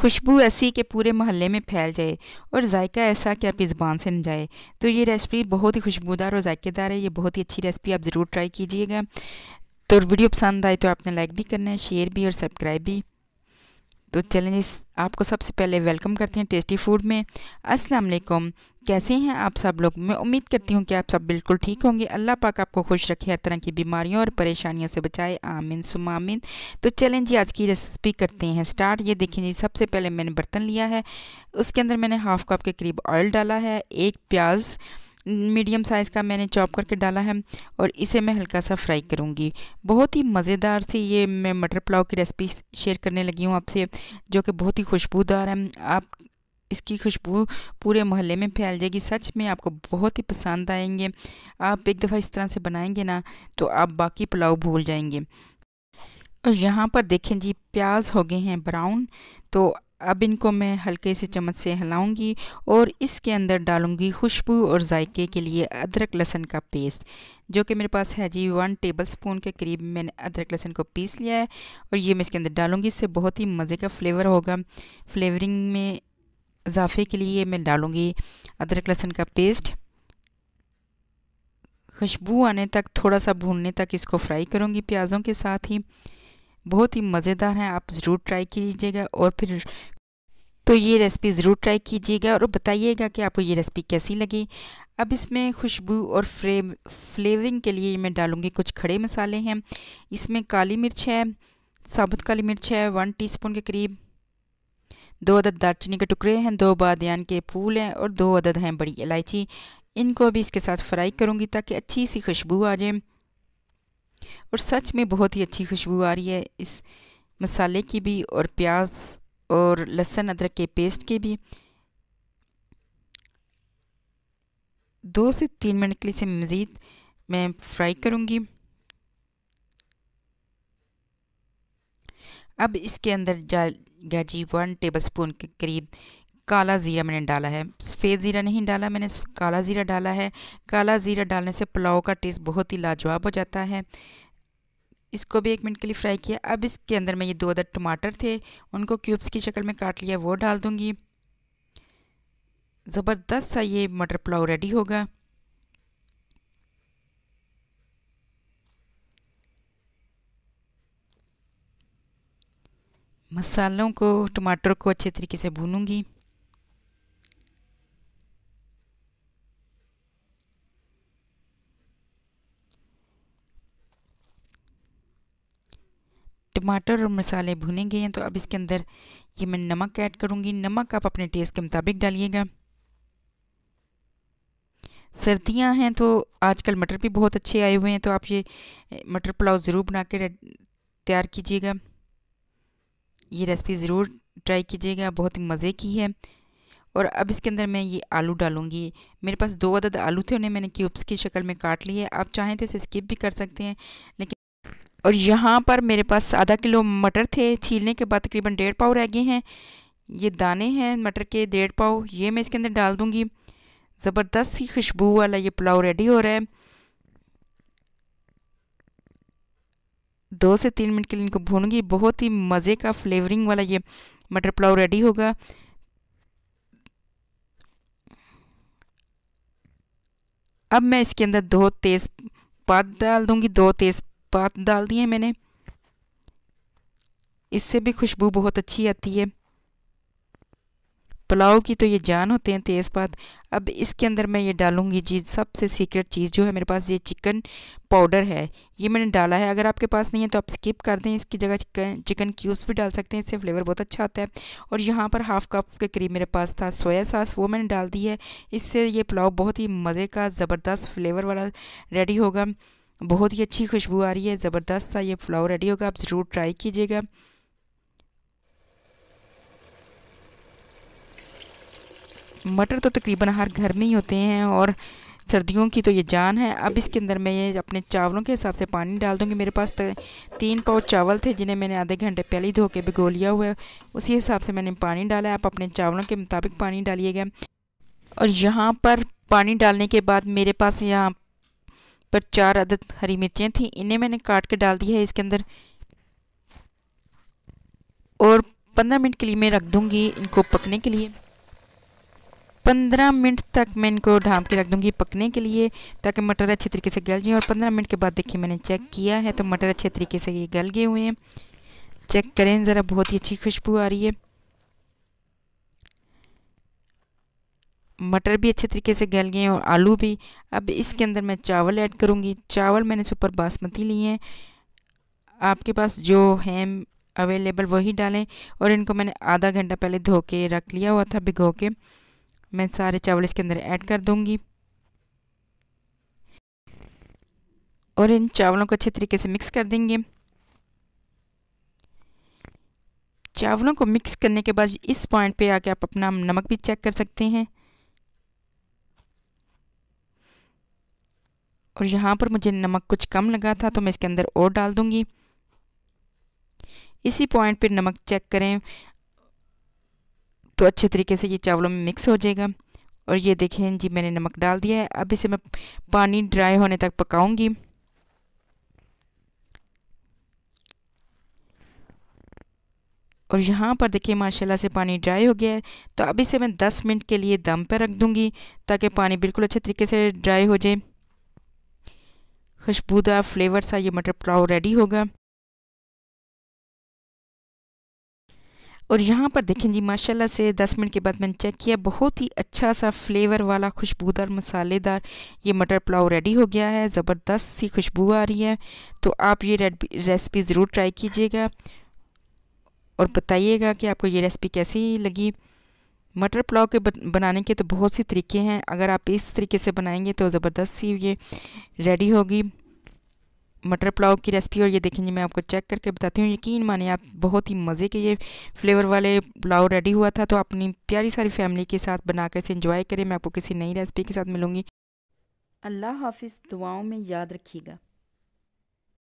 खुशबू ऐसी कि पूरे मोहल्ले में फैल जाए और जायका ऐसा कि आपकी ज़ुबान से न जाए तो ये रेसिपी बहुत ही खुशबूदार और जायकेदार है ये बहुत ही अच्छी रेसिपी आप ज़रूर ट्राई कीजिएगा तो वीडियो पसंद आए तो आपने लाइक भी करना है शेयर भी और सब्सक्राइब भी तो चलें आपको सबसे पहले वेलकम करते हैं टेस्टी फूड में अस्सलाम वालेकुम कैसे हैं आप सब लोग मैं उम्मीद करती हूँ कि आप सब बिल्कुल ठीक होंगे अल्लाह पाक आपको खुश रखे हर तरह की बीमारियों और परेशानियों से बचाए आमीन सुमामीन तो चलें जी आज की रेसिपी करते हैं स्टार्ट ये देखें जी सबसे पहले मैंने बर्तन लिया है उसके अंदर मैंने हाफ़ कप के करीब ऑयल डाला है एक प्याज़ मीडियम साइज़ का मैंने चॉप करके डाला है और इसे मैं हल्का सा फ्राई करूँगी बहुत ही मज़ेदार सी ये मैं मटर पुलाव की रेसिपी शेयर करने लगी हूँ आपसे जो कि बहुत ही खुशबूदार है आप इसकी खुशबू पूरे मोहल्ले में फैल जाएगी सच में आपको बहुत ही पसंद आएंगे आप एक दफ़ा इस तरह से बनाएंगे ना तो आप बाकी पुलाव भूल जाएंगे और यहाँ पर देखें जी प्याज हो गए हैं ब्राउन तो अब इनको मैं हल्के से चम्मच से हिलाऊंगी और इसके अंदर डालूंगी खुशबू और जायके के लिए अदरक लहसन का पेस्ट जो कि मेरे पास है जी वन टेबल स्पून के करीब मैंने अदरक लहसन को पीस लिया है और ये मैं इसके अंदर डालूंगी इससे बहुत ही मज़े का फ्लेवर होगा फ्लेवरिंग में इजाफे के लिए मैं डालूँगी अदरक लहसन का पेस्ट खुशबू आने तक थोड़ा सा भूनने तक इसको फ्राई करूँगी प्याज़ों के साथ ही बहुत ही मज़ेदार हैं आप ज़रूर ट्राई कीजिएगा और फिर तो ये रेसिपी ज़रूर ट्राई कीजिएगा और बताइएगा कि आपको ये रेसिपी कैसी लगी अब इसमें खुशबू और फ्रे फ्लेवरिंग के लिए मैं डालूँगी कुछ खड़े मसाले हैं इसमें काली मिर्च है साबुत काली मिर्च है वन टीस्पून के करीब दो अदद दालचीनी के टुकड़े हैं दो बादन के फूल हैं और दो अदद हैं बड़ी इलायची इनको अभी इसके साथ फ्राई करूँगी ताकि अच्छी सी खुशबू आ जाए और सच में बहुत ही अच्छी खुशबू आ रही है इस मसाले की भी और प्याज और लहसुन अदरक के पेस्ट के भी दो से तीन मिनट के लिए से मज़ीद मैं फ्राई करूँगी अब इसके अंदर जा गाजी वन टेबल स्पून के करीब काला ज़ीरा मैंने डाला है सफ़ेद ज़ीरा नहीं डाला मैंने काला ज़ीरा डाला है काला ज़ीरा डालने से पुलाव का टेस्ट बहुत ही लाजवाब हो जाता है इसको भी एक मिनट के लिए फ्राई किया अब इसके अंदर मैं ये दो अदर टमाटर थे उनको क्यूब्स की शक्ल में काट लिया वो डाल दूँगी ज़बरदस्त सा ये मटर पुलाव रेडी होगा मसालों को टमाटर को अच्छे तरीके से भूनूंगी टमाटर और मसाले भुने गए हैं तो अब इसके अंदर ये मैं नमक ऐड करूँगी नमक आप अपने टेस्ट के मुताबिक डालिएगा सर्दियाँ हैं तो आजकल मटर भी बहुत अच्छे आए हुए हैं तो आप ये मटर पुलाव ज़रूर बना के तैयार कीजिएगा ये रेसिपी ज़रूर ट्राई कीजिएगा बहुत ही मज़े की है और अब इसके अंदर मैं ये आलू डालूंगी मेरे पास दो अदद आलू थे उन्हें मैंने क्यूब्स की शक्ल में काट लिए आप चाहें तो इसे स्किप भी कर सकते हैं लेकिन और यहाँ पर मेरे पास आधा किलो मटर थे छीलने के बाद तकरीबन डेढ़ पाव रह गए हैं ये दाने हैं मटर के डेढ़ पाव ये मैं इसके अंदर डाल दूँगी ज़बरदस्त ही खुशबू वाला ये पुलाव रेडी हो रहा है दो से तीन मिनट के लिए इनको भूनूंगी बहुत ही मज़े का फ्लेवरिंग वाला ये मटर पुलाव रेडी होगा अब मैं इसके अंदर दो तेज़ पात डाल दूंगी दो तेज़ पात डाल दिए मैंने इससे भी खुशबू बहुत अच्छी आती है पुलाव की तो ये जान होते हैं तेज़पात अब इसके अंदर मैं ये डालूंगी जी सबसे सीक्रेट चीज़ जो है मेरे पास ये चिकन पाउडर है ये मैंने डाला है अगर आपके पास नहीं है तो आप स्किप कर दें इसकी जगह चिकन चिकन क्यूब्स भी डाल सकते हैं इससे फ्लेवर बहुत अच्छा आता है और यहाँ पर हाफ़ कप के करीब मेरे पास था सोया सास वो मैंने डाल दी है इससे ये पुलाव बहुत ही मज़े का ज़बरदस्त फ्लेवर वाला रेडी होगा बहुत ही अच्छी खुशबू आ रही है ज़बरदस्त सा ये फ्लावर रेडी होगा आप ज़रूर ट्राई कीजिएगा मटर तो तकरीबन हर घर में ही होते हैं और सर्दियों की तो ये जान है अब इसके अंदर मैं ये अपने चावलों के हिसाब से पानी डाल दूँगी मेरे पास तीन पाव चावल थे जिन्हें मैंने आधे घंटे पहले ही धो के भिगो लिया हुआ है उसी हिसाब से मैंने पानी डाला आप अपने चावलों के मुताबिक पानी डालिएगा और यहाँ पर पानी डालने के बाद मेरे पास यहाँ पर चार अदद हरी मिर्चियाँ थी इन्हें मैंने काट के डाल दिया है इसके अंदर और पंद्रह मिनट के लिए मैं रख दूँगी इनको पकने के लिए पंद्रह मिनट तक मैं इनको ढाम के रख दूँगी पकने के लिए ताकि मटर अच्छे तरीके से गल जाए और पंद्रह मिनट के बाद देखिए मैंने चेक किया है तो मटर अच्छे तरीके से ये गल गए हुए हैं चेक करें ज़रा बहुत ही अच्छी खुशबू आ रही है मटर भी अच्छे तरीके से गल गए हैं और आलू भी अब इसके अंदर मैं चावल ऐड करूँगी चावल मैंने सुपर बासमती लिए हैं आपके पास जो हैं अवेलेबल वही डालें और इनको मैंने आधा घंटा पहले धो के रख लिया हुआ था भिगो के मैं सारे चावल इसके अंदर ऐड कर दूँगी और इन चावलों को अच्छे तरीके से मिक्स कर देंगे चावलों को मिक्स करने के बाद इस पॉइंट पे आके आप अपना नमक भी चेक कर सकते हैं और यहाँ पर मुझे नमक कुछ कम लगा था तो मैं इसके अंदर और डाल दूँगी इसी पॉइंट पर नमक चेक करें तो अच्छे तरीके से ये चावलों में मिक्स हो जाएगा और ये देखें जी मैंने नमक डाल दिया है अब इसे मैं पानी ड्राई होने तक पकाऊंगी और यहाँ पर देखिए माशाल्लाह से पानी ड्राई हो गया है तो अब इसे मैं 10 मिनट के लिए दम पर रख दूँगी ताकि पानी बिल्कुल अच्छे तरीके से ड्राई हो जाए खुशबूदार फ्लेवर सा ये मटर मतलब पुलाव रेडी होगा और यहाँ पर देखें जी माशाल्लाह से 10 मिनट के बाद मैंने चेक किया बहुत ही अच्छा सा फ्लेवर वाला खुशबूदार मसालेदार ये मटर पुलाव रेडी हो गया है ज़बरदस्त सी खुशबू आ रही है तो आप ये रेसिपी ज़रूर ट्राई कीजिएगा और बताइएगा कि आपको ये रेसिपी कैसी लगी मटर पुलाव के बनाने के तो बहुत सी तरीके हैं अगर आप इस तरीके से बनाएंगे तो ज़बरदस्त सी ये रेडी होगी मटर पुलाव की रेसिपी और ये देखें जी मैं आपको चेक करके बताती हूँ यकीन माने आप बहुत ही मज़े के ये फ्लेवर वाले पुलाव रेडी हुआ था तो अपनी प्यारी सारी फैमिली के साथ बनाकर इसे इंजॉय करें मैं आपको किसी नई रेसिपी के साथ मिलूँगी अल्लाह हाफिज़ दुआओं में याद रखिएगा